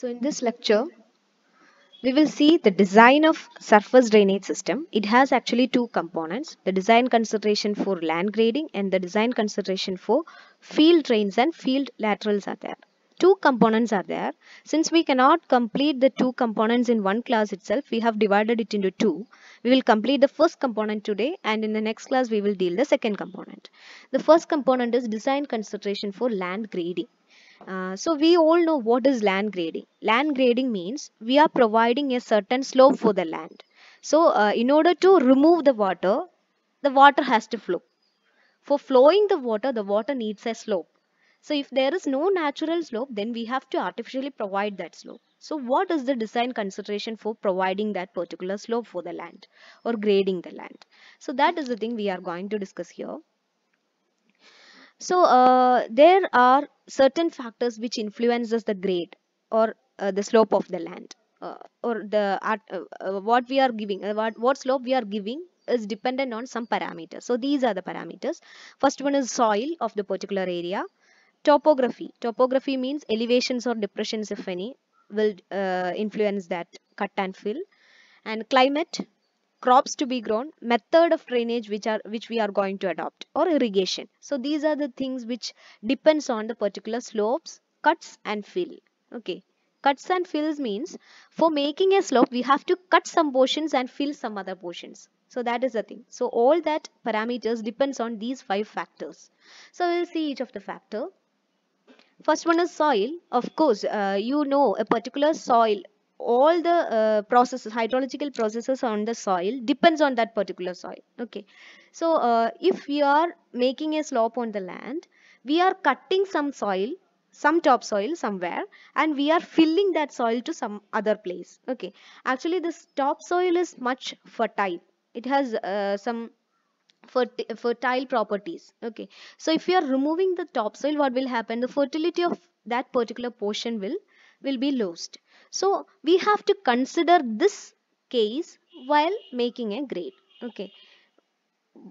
So in this lecture, we will see the design of surface drainage system. It has actually two components, the design consideration for land grading and the design consideration for field drains and field laterals are there. Two components are there. Since we cannot complete the two components in one class itself, we have divided it into two. We will complete the first component today and in the next class we will deal the second component. The first component is design consideration for land grading. Uh, so we all know what is land grading. Land grading means we are providing a certain slope for the land. So uh, in order to remove the water, the water has to flow. For flowing the water, the water needs a slope. So if there is no natural slope, then we have to artificially provide that slope. So what is the design consideration for providing that particular slope for the land or grading the land? So that is the thing we are going to discuss here. So uh, there are certain factors which influences the grade or uh, the slope of the land uh, or the uh, uh, what we are giving uh, what what slope we are giving is dependent on some parameters. So these are the parameters. First one is soil of the particular area. Topography. Topography means elevations or depressions if any will influence that cut and fill. And climate crops to be grown method of drainage which are which we are going to adopt or irrigation so these are the things which depends on the particular slopes cuts and fill okay cuts and fills means for making a slope we have to cut some portions and fill some other portions so that is the thing so all that parameters depends on these five factors so we'll see each of the factor first one is soil of course uh, you know a particular soil all the uh, processes hydrological processes on the soil depends on that particular soil okay so uh, if we are making a slope on the land we are cutting some soil some topsoil somewhere and we are filling that soil to some other place okay actually this topsoil is much fertile it has uh, some fertile properties okay so if you are removing the topsoil what will happen the fertility of that particular portion will will be lost so we have to consider this case while making a grade. Okay.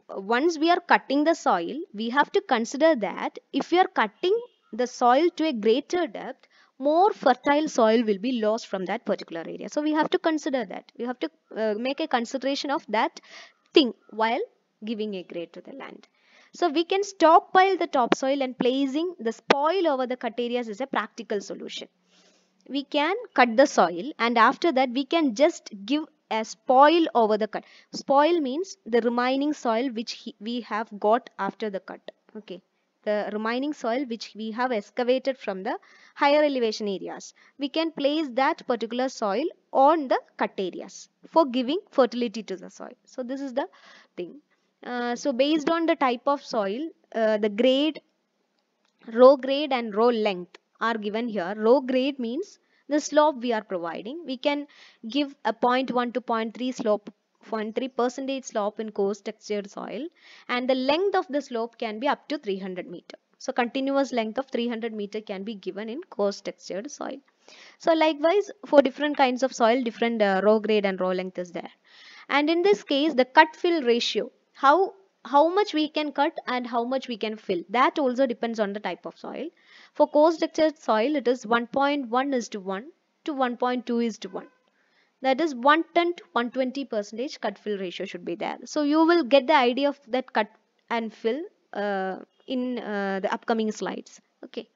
Once we are cutting the soil, we have to consider that if we are cutting the soil to a greater depth, more fertile soil will be lost from that particular area. So we have to consider that. We have to uh, make a consideration of that thing while giving a grade to the land. So we can stockpile the topsoil and placing the spoil over the cut areas is a practical solution we can cut the soil and after that we can just give a spoil over the cut. Spoil means the remaining soil which he, we have got after the cut. Okay. The remaining soil which we have excavated from the higher elevation areas. We can place that particular soil on the cut areas for giving fertility to the soil. So this is the thing. Uh, so based on the type of soil, uh, the grade, row grade and row length are given here. Row grade means the slope we are providing. We can give a 0.1 to 0.3 slope 0.3 percentage slope in coarse textured soil and the length of the slope can be up to 300 meter. So continuous length of 300 meter can be given in coarse textured soil. So likewise for different kinds of soil different uh, row grade and row length is there. And in this case the cut fill ratio how how much we can cut and how much we can fill that also depends on the type of soil. For coarse textured soil, it is 1.1 is to 1 to 1.2 is to 1. That is 110 to 120 percentage cut fill ratio should be there. So you will get the idea of that cut and fill uh, in uh, the upcoming slides. Okay.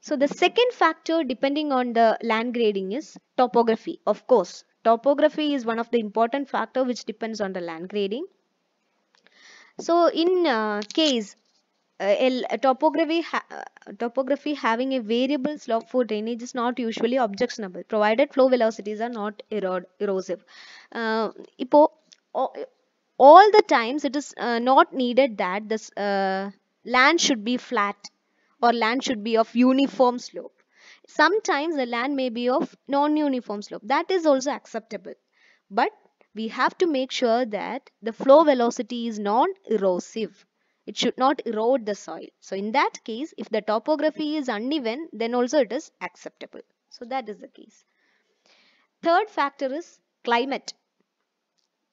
So the second factor depending on the land grading is topography. Of course, topography is one of the important factor which depends on the land grading. So in uh, case a uh, uh, topography ha uh, topography having a variable slope for drainage is not usually objectionable provided flow velocities are not erod erosive uh, ipo, all the times it is uh, not needed that this uh, land should be flat or land should be of uniform slope sometimes the land may be of non-uniform slope that is also acceptable but we have to make sure that the flow velocity is non-erosive it should not erode the soil. So in that case, if the topography is uneven, then also it is acceptable. So that is the case. Third factor is climate.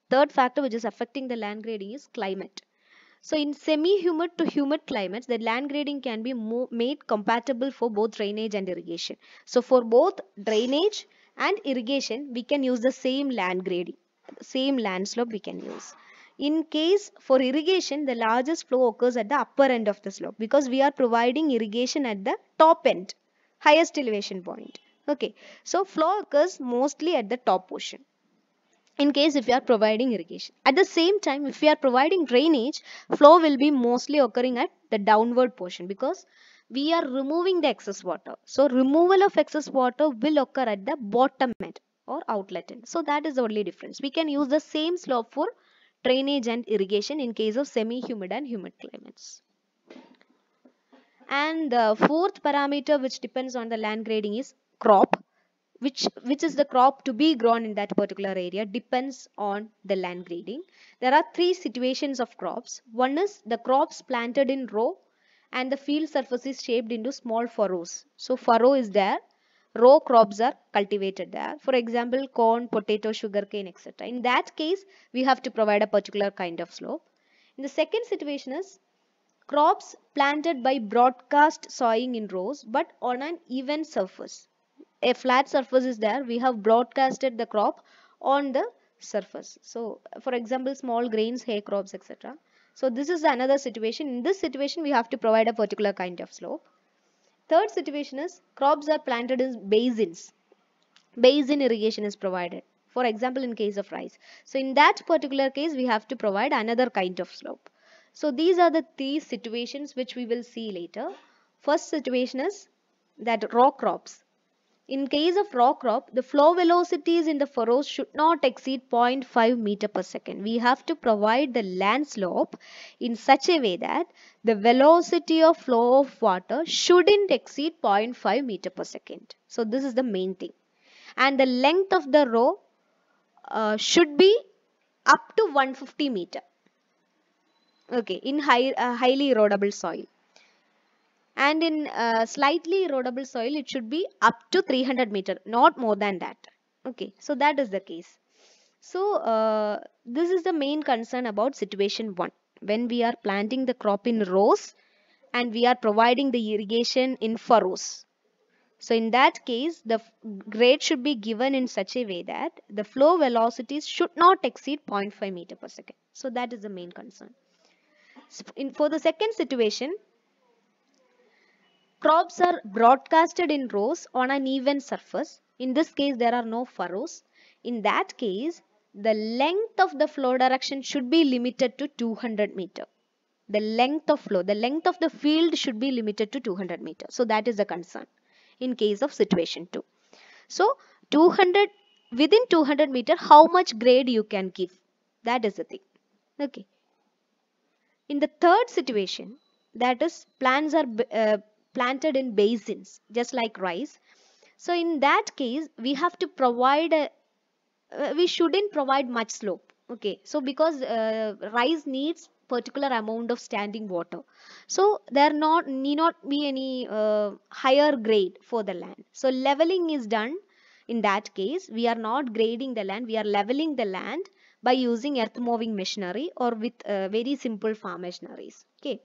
Third factor which is affecting the land grading is climate. So in semi-humid to humid climates, the land grading can be made compatible for both drainage and irrigation. So for both drainage and irrigation, we can use the same land grading, same land slope we can use. In case for irrigation, the largest flow occurs at the upper end of the slope because we are providing irrigation at the top end, highest elevation point. Okay, so flow occurs mostly at the top portion in case if we are providing irrigation. At the same time, if we are providing drainage, flow will be mostly occurring at the downward portion because we are removing the excess water. So, removal of excess water will occur at the bottom end or outlet end. So, that is the only difference. We can use the same slope for drainage and irrigation in case of semi-humid and humid climates. And the fourth parameter which depends on the land grading is crop which which is the crop to be grown in that particular area depends on the land grading there are three situations of crops one is the crops planted in row and the field surface is shaped into small furrows so furrow is there row crops are cultivated there. For example, corn, potato, sugarcane, etc. In that case, we have to provide a particular kind of slope. In the second situation is crops planted by broadcast sowing in rows but on an even surface. A flat surface is there. We have broadcasted the crop on the surface. So, for example, small grains, hay crops, etc. So, this is another situation. In this situation, we have to provide a particular kind of slope. Third situation is crops are planted in basins. Basin irrigation is provided. For example, in case of rice. So in that particular case, we have to provide another kind of slope. So these are the three situations which we will see later. First situation is that raw crops in case of raw crop, the flow velocities in the furrows should not exceed 0.5 meter per second. We have to provide the land slope in such a way that the velocity of flow of water shouldn't exceed 0.5 meter per second. So this is the main thing. And the length of the row uh, should be up to 150 meter. Okay, in high, uh, highly erodible soil and in uh, slightly erodible soil it should be up to 300 meter not more than that okay so that is the case so uh, this is the main concern about situation 1 when we are planting the crop in rows and we are providing the irrigation in furrows so in that case the grade should be given in such a way that the flow velocities should not exceed 0.5 meter per second so that is the main concern in, for the second situation Crops are broadcasted in rows on an even surface. In this case, there are no furrows. In that case, the length of the flow direction should be limited to 200 meter. The length of flow, the length of the field should be limited to 200 meter. So that is the concern in case of situation 2. So 200 within 200 meter, how much grade you can give? That is the thing. Okay. In the third situation, that is plants are uh, planted in basins, just like rice. So in that case, we have to provide, a, uh, we shouldn't provide much slope. Okay, so because uh, rice needs particular amount of standing water. So there not need not be any uh, higher grade for the land. So leveling is done in that case. We are not grading the land, we are leveling the land by using earth moving machinery or with uh, very simple farm machineries. Okay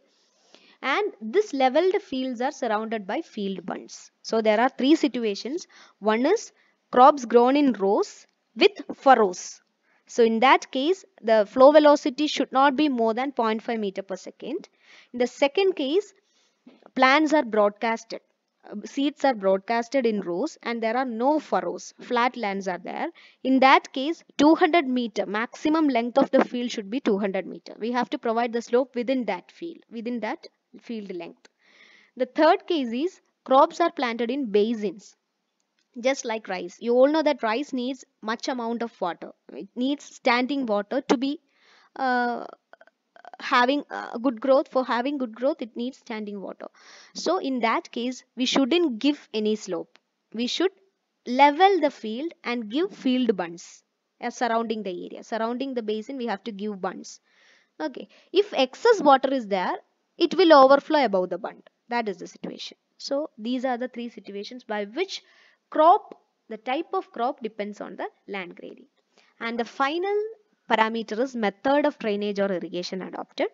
and this leveled fields are surrounded by field bunds. So there are three situations. One is crops grown in rows with furrows. So in that case, the flow velocity should not be more than 0.5 meter per second. In the second case, plants are broadcasted. Seeds are broadcasted in rows and there are no furrows. Flat lands are there. In that case, 200 meter, maximum length of the field should be 200 meter. We have to provide the slope within that field, within that field length. The third case is crops are planted in basins just like rice you all know that rice needs much amount of water it needs standing water to be uh, having uh, good growth for having good growth it needs standing water so in that case we shouldn't give any slope we should level the field and give field buns uh, surrounding the area surrounding the basin we have to give buns. okay if excess water is there it will overflow above the bund. That is the situation. So these are the three situations by which crop, the type of crop depends on the land grading. And the final parameter is method of drainage or irrigation adopted.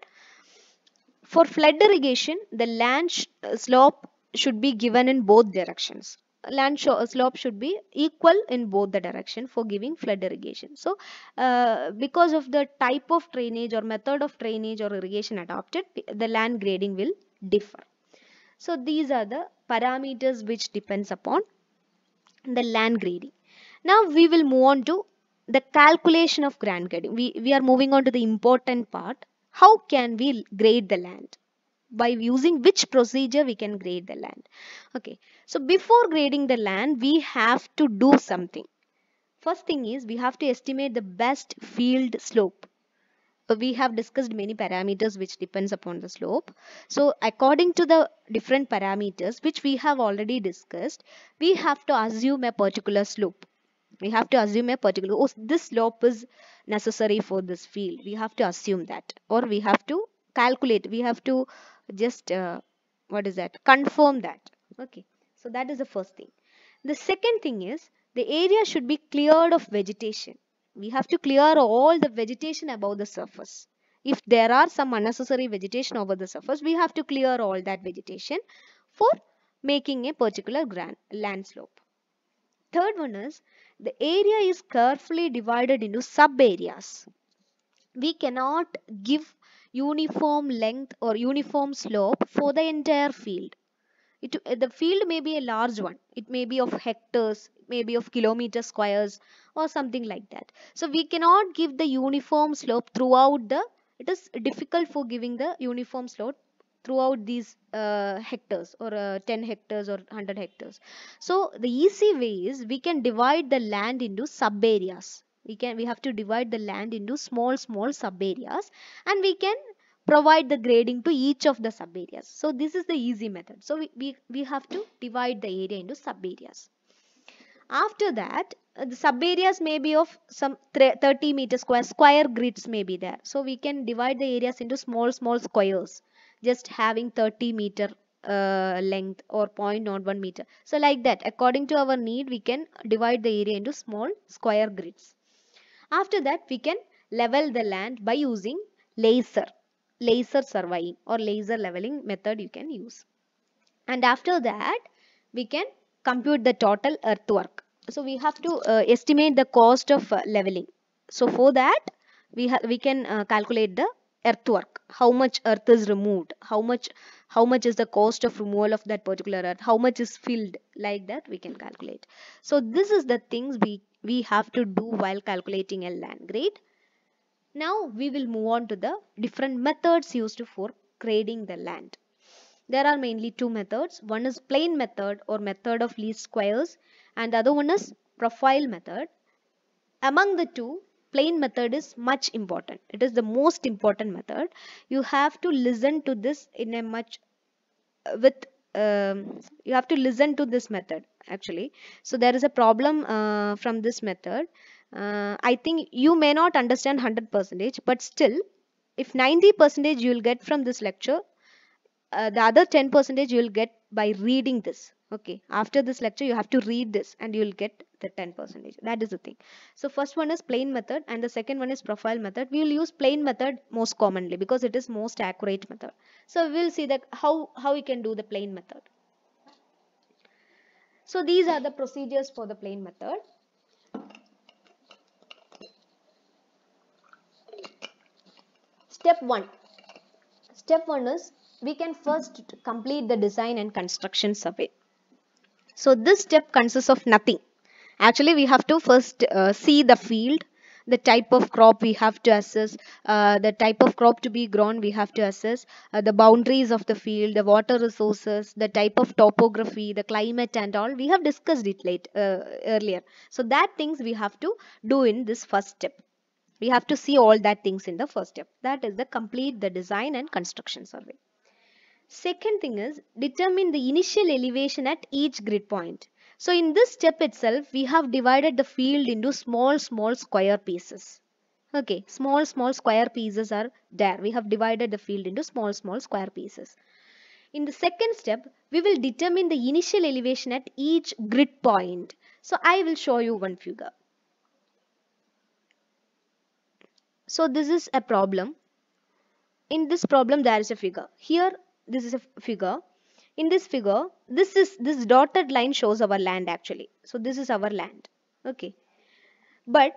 For flood irrigation, the land slope should be given in both directions land slope should be equal in both the direction for giving flood irrigation. So, uh, because of the type of drainage or method of drainage or irrigation adopted, the land grading will differ. So, these are the parameters which depends upon the land grading. Now, we will move on to the calculation of land grading. We, we are moving on to the important part. How can we grade the land? by using which procedure we can grade the land. Okay, so before grading the land, we have to do something. First thing is we have to estimate the best field slope. Uh, we have discussed many parameters which depends upon the slope. So according to the different parameters which we have already discussed, we have to assume a particular slope we have to assume a particular oh this slope is necessary for this field we have to assume that or we have to calculate we have to just uh, what is that confirm that okay so that is the first thing the second thing is the area should be cleared of vegetation we have to clear all the vegetation above the surface if there are some unnecessary vegetation over the surface we have to clear all that vegetation for making a particular grand land slope third one is the area is carefully divided into sub areas we cannot give uniform length or uniform slope for the entire field. It, the field may be a large one. It may be of hectares, maybe of kilometer squares or something like that. So we cannot give the uniform slope throughout the, it is difficult for giving the uniform slope throughout these uh, hectares or uh, 10 hectares or 100 hectares. So the easy way is we can divide the land into sub areas we can we have to divide the land into small small sub areas and we can provide the grading to each of the sub areas so this is the easy method so we, we, we have to divide the area into sub areas after that uh, the sub areas may be of some 30 meter square square grids may be there so we can divide the areas into small small squares just having 30 meter uh, length or 0.01 meter so like that according to our need we can divide the area into small square grids after that, we can level the land by using laser, laser surveying or laser leveling method you can use. And after that, we can compute the total earthwork. So we have to uh, estimate the cost of uh, leveling. So for that, we, we can uh, calculate the earthwork, how much earth is removed, how much how much is the cost of removal of that particular earth how much is filled like that we can calculate so this is the things we we have to do while calculating a land grade now we will move on to the different methods used for grading the land there are mainly two methods one is plane method or method of least squares and the other one is profile method among the two plain method is much important. It is the most important method. You have to listen to this in a much uh, with um, you have to listen to this method actually. So there is a problem uh, from this method. Uh, I think you may not understand 100% but still if 90% you will get from this lecture, uh, the other 10% you will get by reading this okay after this lecture you have to read this and you'll get the 10 percentage that is the thing so first one is plain method and the second one is profile method we will use plain method most commonly because it is most accurate method so we'll see that how how we can do the plain method so these are the procedures for the plain method step 1 step 1 is we can first complete the design and construction survey so this step consists of nothing. Actually, we have to first uh, see the field, the type of crop we have to assess, uh, the type of crop to be grown we have to assess, uh, the boundaries of the field, the water resources, the type of topography, the climate and all. We have discussed it late, uh, earlier. So that things we have to do in this first step. We have to see all that things in the first step. That is the complete the design and construction survey. Second thing is determine the initial elevation at each grid point. So in this step itself, we have divided the field into small, small square pieces. Okay, small, small square pieces are there. We have divided the field into small, small square pieces. In the second step, we will determine the initial elevation at each grid point. So I will show you one figure. So this is a problem. In this problem, there is a figure. Here, this is a figure in this figure this is this dotted line shows our land actually so this is our land okay but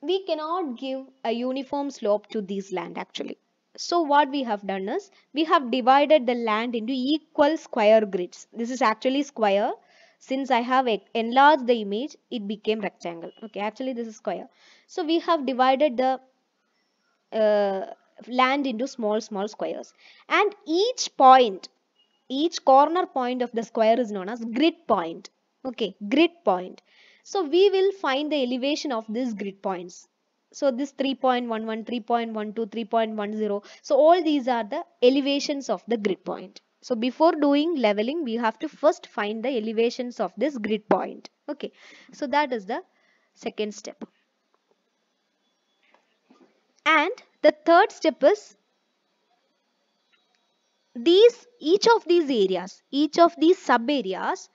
we cannot give a uniform slope to this land actually so what we have done is we have divided the land into equal square grids this is actually square since i have enlarged the image it became rectangle okay actually this is square so we have divided the uh, land into small, small squares. And each point, each corner point of the square is known as grid point. Okay, grid point. So we will find the elevation of these grid points. So this 3.11, 3.12, 3.10. So all these are the elevations of the grid point. So before doing leveling, we have to first find the elevations of this grid point. Okay, so that is the second step. And the third step is these each of these areas, each of these sub areas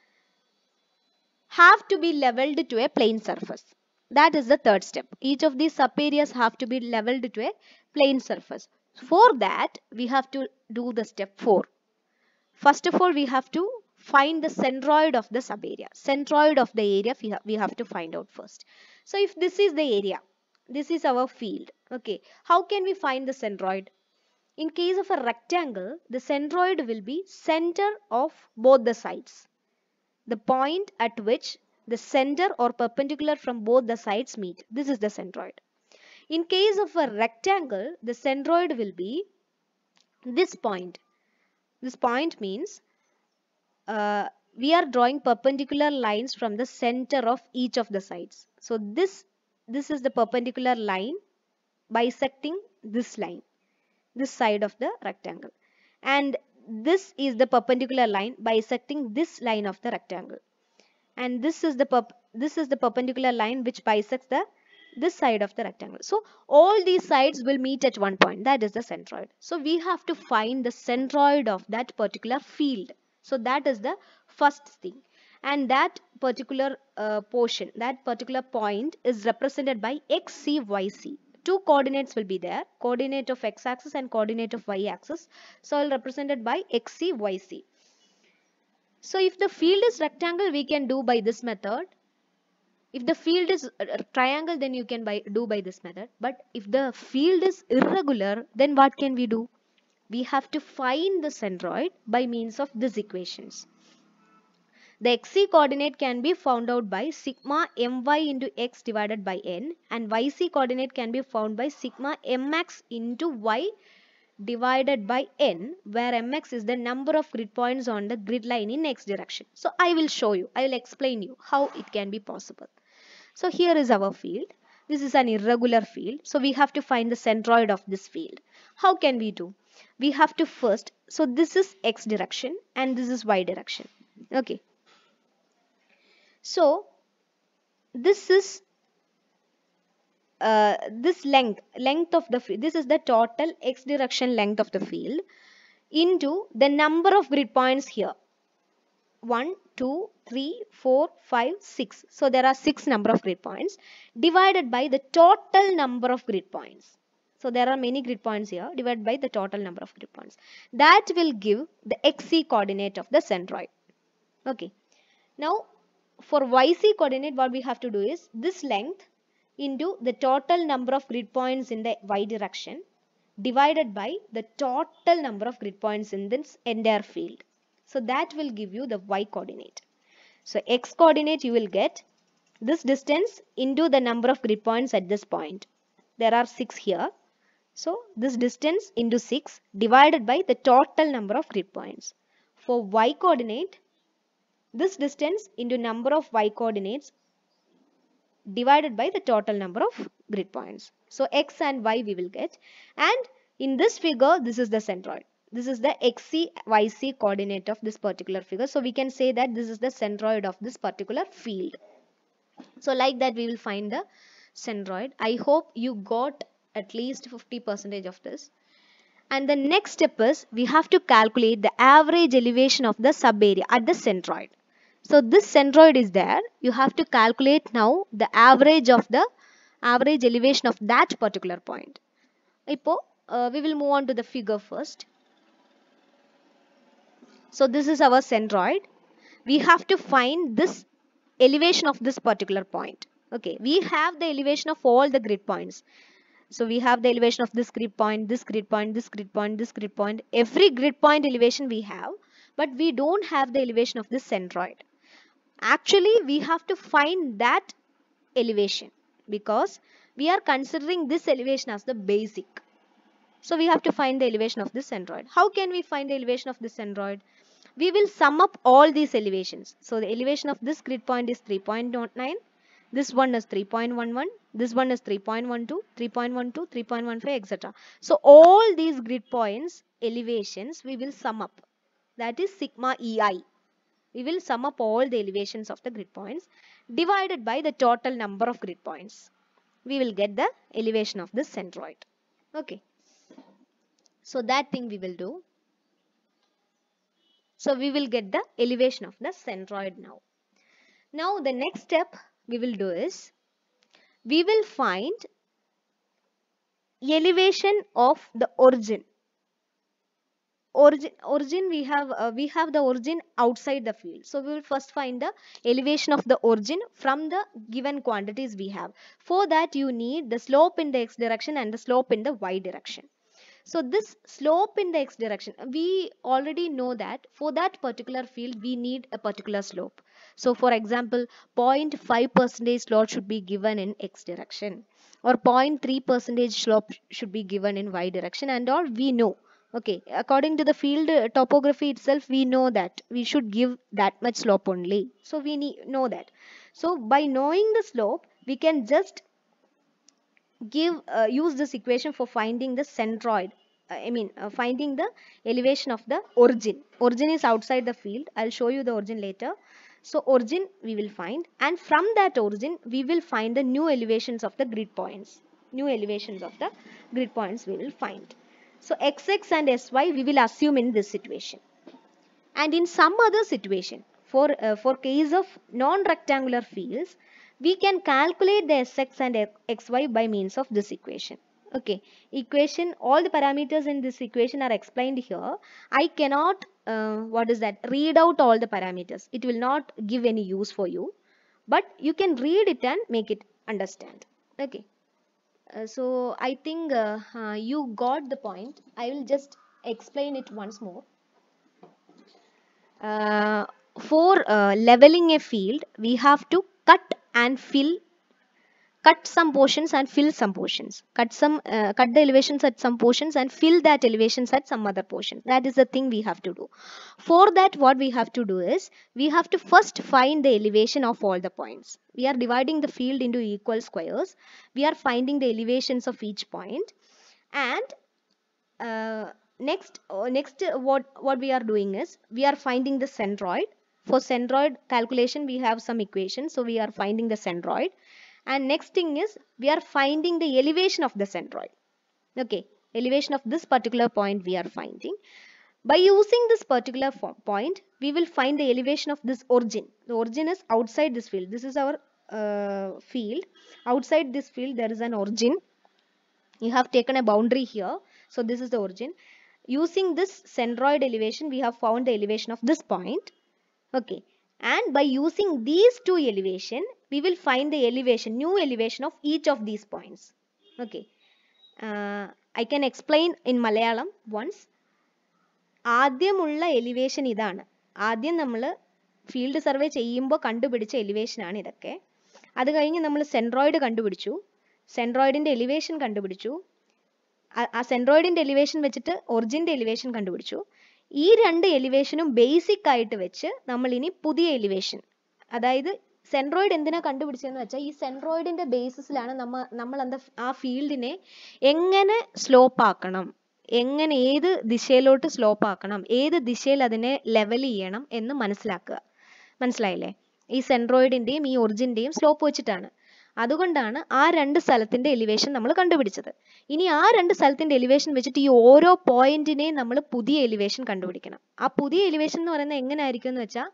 have to be leveled to a plane surface. That is the third step. Each of these sub areas have to be leveled to a plane surface. For that, we have to do the step 4. First of all, we have to find the centroid of the sub area. Centroid of the area we, we have to find out first. So if this is the area, this is our field. Okay, how can we find the centroid? In case of a rectangle, the centroid will be center of both the sides. The point at which the center or perpendicular from both the sides meet. This is the centroid. In case of a rectangle, the centroid will be this point. This point means uh, we are drawing perpendicular lines from the center of each of the sides. So this, this is the perpendicular line bisecting this line, this side of the rectangle. And this is the perpendicular line bisecting this line of the rectangle. And this is the this is the perpendicular line which bisects the this side of the rectangle. So all these sides will meet at one point that is the centroid. So we have to find the centroid of that particular field. So that is the first thing and that particular uh, portion that particular point is represented by x c y c two coordinates will be there, coordinate of x-axis and coordinate of y-axis. So I'll represent it by xc, yc. So if the field is rectangle, we can do by this method. If the field is uh, uh, triangle, then you can by, do by this method. But if the field is irregular, then what can we do? We have to find the centroid by means of these equations. The xc coordinate can be found out by sigma my into x divided by n and yc coordinate can be found by sigma mx into y divided by n where mx is the number of grid points on the grid line in x direction. So I will show you, I will explain you how it can be possible. So here is our field. This is an irregular field. So we have to find the centroid of this field. How can we do? We have to first, so this is x direction and this is y direction. Okay, so this is uh, this length length of the this is the total x direction length of the field into the number of grid points here 1 2 3 4 5 6 so there are 6 number of grid points divided by the total number of grid points so there are many grid points here divided by the total number of grid points that will give the xc coordinate of the centroid okay now for YC coordinate what we have to do is this length into the total number of grid points in the y direction divided by the total number of grid points in this entire field. So that will give you the y coordinate. So x coordinate you will get this distance into the number of grid points at this point. There are 6 here. So this distance into 6 divided by the total number of grid points. For y coordinate this distance into number of y coordinates divided by the total number of grid points. So x and y we will get and in this figure this is the centroid. This is the xc yc coordinate of this particular figure. So we can say that this is the centroid of this particular field. So like that we will find the centroid. I hope you got at least 50% of this. And the next step is we have to calculate the average elevation of the subarea at the centroid. So this centroid is there. You have to calculate now the average of the average elevation of that particular point. Ipo, uh, we will move on to the figure first. So this is our centroid. We have to find this elevation of this particular point. Okay, we have the elevation of all the grid points. So we have the elevation of this grid point, this grid point, this grid point, this grid point. Every grid point elevation we have, but we don't have the elevation of this centroid. Actually, we have to find that elevation because we are considering this elevation as the basic. So we have to find the elevation of this centroid. How can we find the elevation of this centroid? We will sum up all these elevations. So the elevation of this grid point is 3.9. This one is 3.11. This one is 3.12, 3.12, 3.15, etc. So all these grid points elevations we will sum up. That is sigma EI. We will sum up all the elevations of the grid points divided by the total number of grid points. We will get the elevation of the centroid. Okay. So that thing we will do. So we will get the elevation of the centroid now. Now the next step we will do is we will find elevation of the origin origin origin we have uh, we have the origin outside the field so we will first find the elevation of the origin from the given quantities we have for that you need the slope in the x direction and the slope in the y direction so this slope in the x direction we already know that for that particular field we need a particular slope so for example 0.5 percentage slope should be given in x direction or 0.3 percentage slope should be given in y direction and all we know Okay, according to the field uh, topography itself, we know that we should give that much slope only. So we know that. So by knowing the slope, we can just give uh, use this equation for finding the centroid. Uh, I mean, uh, finding the elevation of the origin. Origin is outside the field. I'll show you the origin later. So origin we will find and from that origin we will find the new elevations of the grid points. New elevations of the grid points we will find. So xx and sy we will assume in this situation. And in some other situation, for, uh, for case of non-rectangular fields, we can calculate the sx and xy by means of this equation. Okay, equation, all the parameters in this equation are explained here. I cannot, uh, what is that, read out all the parameters. It will not give any use for you. But you can read it and make it understand. Okay. Uh, so I think uh, uh, you got the point. I will just explain it once more. Uh, for uh, leveling a field, we have to cut and fill cut some portions and fill some portions. Cut some, uh, cut the elevations at some portions and fill that elevations at some other portion. That is the thing we have to do. For that, what we have to do is, we have to first find the elevation of all the points. We are dividing the field into equal squares. We are finding the elevations of each point. And uh, next, uh, next uh, what, what we are doing is, we are finding the centroid. For centroid calculation, we have some equations. So we are finding the centroid and next thing is we are finding the elevation of the centroid. Okay, elevation of this particular point we are finding. By using this particular point, we will find the elevation of this origin. The origin is outside this field. This is our uh, field. Outside this field, there is an origin. You have taken a boundary here. So, this is the origin. Using this centroid elevation, we have found the elevation of this point. Okay. And by using these two elevation, we will find the elevation, new elevation of each of these points. Okay. Uh, I can explain in Malayalam once. ആദ്യമുള്ള elevation ഇതാണ് ആദ്യം നമ്മൾ field survey ചെയ്യുമ്പോൾ കണ്ടുപിടിച്ച എലിവേഷനാണ് ഇതൊക്കെ അത് കഴിഞ്ഞ് നമ്മൾ സെൻട്രോയിഡ് കണ്ടുപിടിച്ചു സെൻട്രോയിഡിൻ്റെ എലിവേഷൻ കണ്ടുപിടിച്ചു ആ സെൻട്രോയിഡിൻ്റെ എലിവേഷൻ വെച്ചിട്ട് ഒറിജിൻ്റെ എലിവേഷൻ കണ്ടുപിടിച്ചു ഈ രണ്ട് എലിവേഷനും ബേസിക് ആയിട്ട് വെച്ച് നമ്മൾ ഇനി പുതിയ എലിവേഷൻ അതായത് സെൻട്രോയിഡ് എന്തിനാ കണ്ടുപിടിച്ചതെന്ന് വെച്ചാൽ ഈ സെൻട്രോയിഡിന്റെ ബേസിസിലാണ് നമ്മ നമ്മൾ എന്താ ആ ഫീൽഡിനെ എങ്ങനെ സ്ലോപ്പ് ആക്കണം എങ്ങനെ ഏത് ദിശയിലോട്ട് സ്ലോപ്പ് ആക്കണം ഏത് ദിശയിൽ അതിനെ ലെവൽ ചെയ്യണം എന്ന് മനസ്സിലാക്കുക മനസ്സിലായില്ലേ ഈ സെൻട്രോയിഡിന്റെയും ഈ ഒറിജിന്റെയും സ്ലോപ്പ് വെച്ചിട്ടാണ് അതുകൊണ്ടാണ് ആ രണ്ട് സ്ഥലത്തിൻ്റെ എലിവേഷൻ നമ്മൾ കണ്ടുപിടിച്ചത് ഇനി ആ രണ്ട് സ്ഥലത്തിൻ്റെ എലിവേഷൻ വെച്ചിട്ട് ഈ ഓരോ പോയിന്റിനെയും നമ്മൾ പുതിയ എലിവേഷൻ കണ്ടുപിടിക്കണം ആ പുതിയ എലിവേഷൻ എന്ന് പറയുന്നത് എങ്ങനെ ആയിരിക്കും എന്ന് വെച്ചാൽ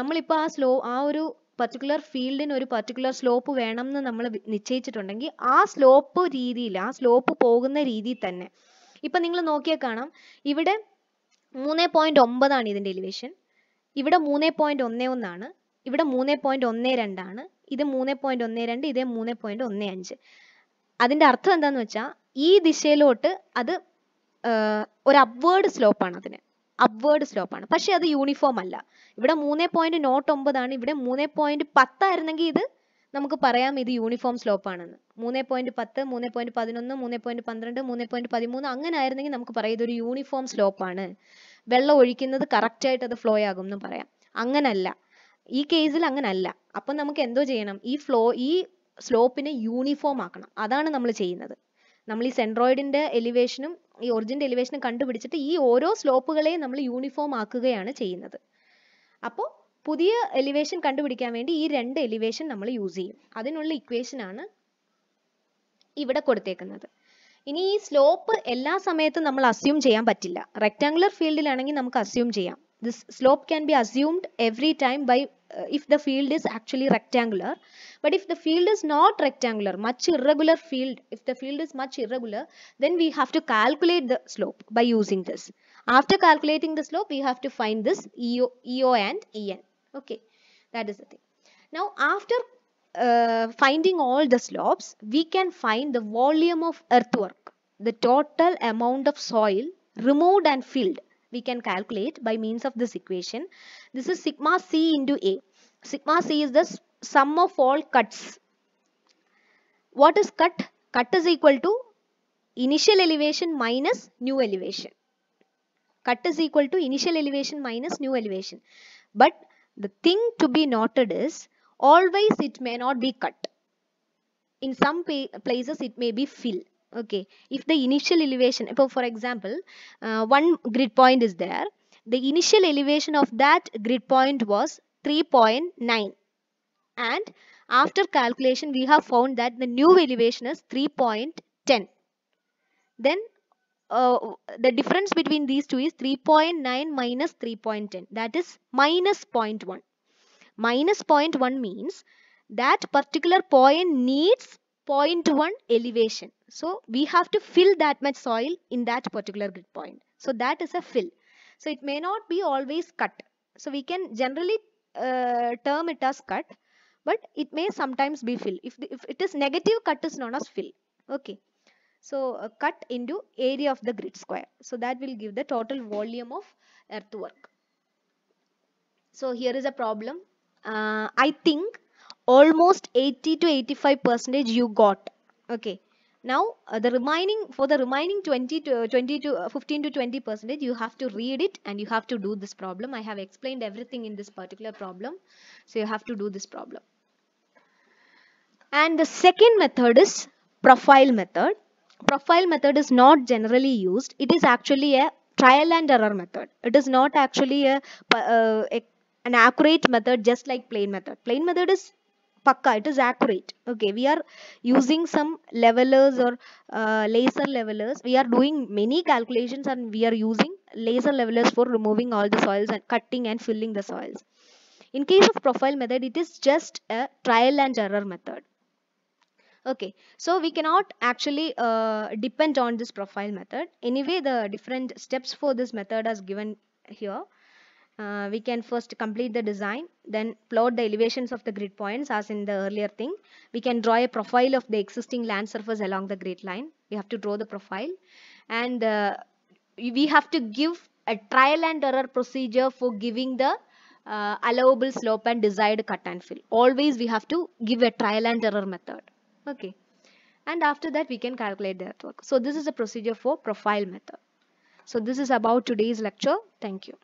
നമ്മളിപ്പോൾ ആ സ്ലോ ആ ഒരു പർട്ടിക്കുലർ ഫീൽഡിന് ഒരു പർട്ടിക്കുലർ സ്ലോപ്പ് വേണം എന്ന് നമ്മൾ നിശ്ചയിച്ചിട്ടുണ്ടെങ്കിൽ ആ സ്ലോപ്പ് രീതിയിൽ ആ സ്ലോപ്പ് പോകുന്ന രീതിയിൽ തന്നെ ഇപ്പം നിങ്ങൾ നോക്കിയാൽ കാണാം ഇവിടെ മൂന്ന് പോയിന്റ് ഒമ്പതാണ് ഇതിൻ്റെ എലിവേഷൻ ഇവിടെ മൂന്ന് പോയിന്റ് ഒന്ന് ഒന്നാണ് ഇവിടെ മൂന്ന് പോയിന്റ് ഒന്ന് രണ്ടാണ് ഇത് മൂന്ന് പോയിന്റ് ഒന്ന് രണ്ട് ഇത് മൂന്ന് പോയിന്റ് ഒന്ന് അഞ്ച് അതിൻ്റെ അർത്ഥം എന്താന്ന് വെച്ചാൽ ഈ ദിശയിലോട്ട് അത് ഒരു അപ്വേർഡ് സ്ലോപ്പാണ് അതിന് അപ്വേർഡ് സ്ലോപ്പാണ് പക്ഷേ അത് യൂണിഫോം അല്ല ഇവിടെ മൂന്ന് പോയിന്റ് നോട്ട് ഒമ്പതാണ് ഇവിടെ മൂന്ന് പോയിന്റ് പത്തായിരുന്നെങ്കിൽ ഇത് നമുക്ക് പറയാം ഇത് യൂണിഫോം സ്ലോപ്പാണെന്ന് മൂന്ന് പോയിന്റ് പത്ത് മൂന്ന് പോയിന്റ് പതിനൊന്ന് മൂന്ന് പോയിന്റ് പന്ത്രണ്ട് മൂന്ന് പോയിന്റ് പതിമൂന്ന് അങ്ങനെ ആയിരുന്നെങ്കിൽ നമുക്ക് പറയാം ഇതൊരു യൂണിഫോം സ്ലോപ്പാണ് വെള്ളം ഒഴിക്കുന്നത് കറക്റ്റായിട്ട് അത് ഫ്ലോ ആകും എന്ന് പറയാം അങ്ങനല്ല ഈ കേസിൽ അങ്ങനല്ല അപ്പം നമുക്ക് എന്തോ ചെയ്യണം ഈ ഫ്ലോ ഈ സ്ലോപ്പിനെ യൂണിഫോം ആക്കണം അതാണ് നമ്മൾ ചെയ്യുന്നത് നമ്മൾ ഈ സെൻട്രോയിഡിൻ്റെ എലിവേഷനും ഈ ഒറിജിൻ്റെ എലിവേഷനും കണ്ടുപിടിച്ചിട്ട് ഈ ഓരോ സ്ലോപ്പുകളെയും നമ്മൾ യൂണിഫോം ആക്കുകയാണ് ചെയ്യുന്നത് അപ്പോൾ പുതിയ എലിവേഷൻ കണ്ടുപിടിക്കാൻ വേണ്ടി ഈ രണ്ട് എലിവേഷൻ നമ്മൾ യൂസ് ചെയ്യും അതിനുള്ള ഇക്വേഷൻ ആണ് ഇവിടെ കൊടുത്തേക്കുന്നത് ഇനി ഈ സ്ലോപ്പ് എല്ലാ സമയത്തും നമ്മൾ അസ്യൂം ചെയ്യാൻ പറ്റില്ല റെക്ടാങ്കുലർ ഫീൽഡിലാണെങ്കിൽ നമുക്ക് അസ്യൂം ചെയ്യാം this slope can be assumed every time by uh, if the field is actually rectangular but if the field is not rectangular much irregular field if the field is much irregular then we have to calculate the slope by using this after calculating the slope we have to find this EO, EO and EN okay that is the thing now after uh, finding all the slopes we can find the volume of earthwork the total amount of soil removed and filled we can calculate by means of this equation. This is sigma c into a. Sigma c is the sum of all cuts. What is cut? Cut is equal to initial elevation minus new elevation. Cut is equal to initial elevation minus new elevation. But the thing to be noted is always it may not be cut. In some places it may be fill okay if the initial elevation for example uh, one grid point is there the initial elevation of that grid point was 3.9 and after calculation we have found that the new elevation is 3.10 then uh, the difference between these two is 3.9 minus 3.10 that is minus 0.1 minus 0.1 means that particular point needs 0.1 elevation. So we have to fill that much soil in that particular grid point. So that is a fill. So it may not be always cut. So we can generally uh, term it as cut, but it may sometimes be fill. If, the, if it is negative, cut is known as fill. Okay. So uh, cut into area of the grid square. So that will give the total volume of earthwork. So here is a problem. Uh, I think almost 80 to 85 percentage you got okay now uh, the remaining for the remaining 20 to uh, 20 to uh, 15 to 20 percentage you have to read it and you have to do this problem i have explained everything in this particular problem so you have to do this problem and the second method is profile method profile method is not generally used it is actually a trial and error method it is not actually a, a uh, an accurate method just like plain method plain method is pakka it is accurate okay we are using some levelers or uh, laser levelers we are doing many calculations and we are using laser levelers for removing all the soils and cutting and filling the soils in case of profile method it is just a trial and error method okay so we cannot actually uh, depend on this profile method anyway the different steps for this method as given here uh, we can first complete the design then plot the elevations of the grid points as in the earlier thing we can draw a profile of the existing land surface along the grid line we have to draw the profile and uh, we have to give a trial and error procedure for giving the uh, allowable slope and desired cut and fill always we have to give a trial and error method okay and after that we can calculate the earthwork so this is a procedure for profile method so this is about today's lecture thank you